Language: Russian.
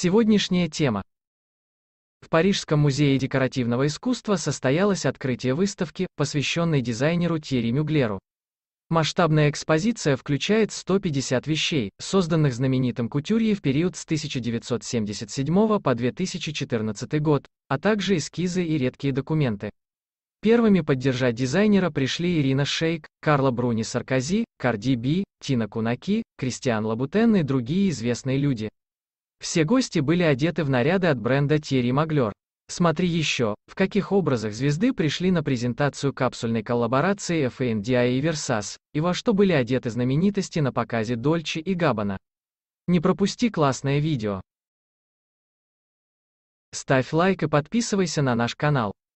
Сегодняшняя тема. В Парижском музее декоративного искусства состоялось открытие выставки, посвященной дизайнеру Терри Мюглеру. Масштабная экспозиция включает 150 вещей, созданных знаменитым кутюрье в период с 1977 по 2014 год, а также эскизы и редкие документы. Первыми поддержать дизайнера пришли Ирина Шейк, Карла Бруни Саркози, Карди Би, Тина Кунаки, Кристиан Лабутен и другие известные люди. Все гости были одеты в наряды от бренда Терри Маглер. Смотри еще, в каких образах звезды пришли на презентацию капсульной коллаборации FNDI и Versace, и во что были одеты знаменитости на показе Дольче и Габбана. Не пропусти классное видео. Ставь лайк и подписывайся на наш канал.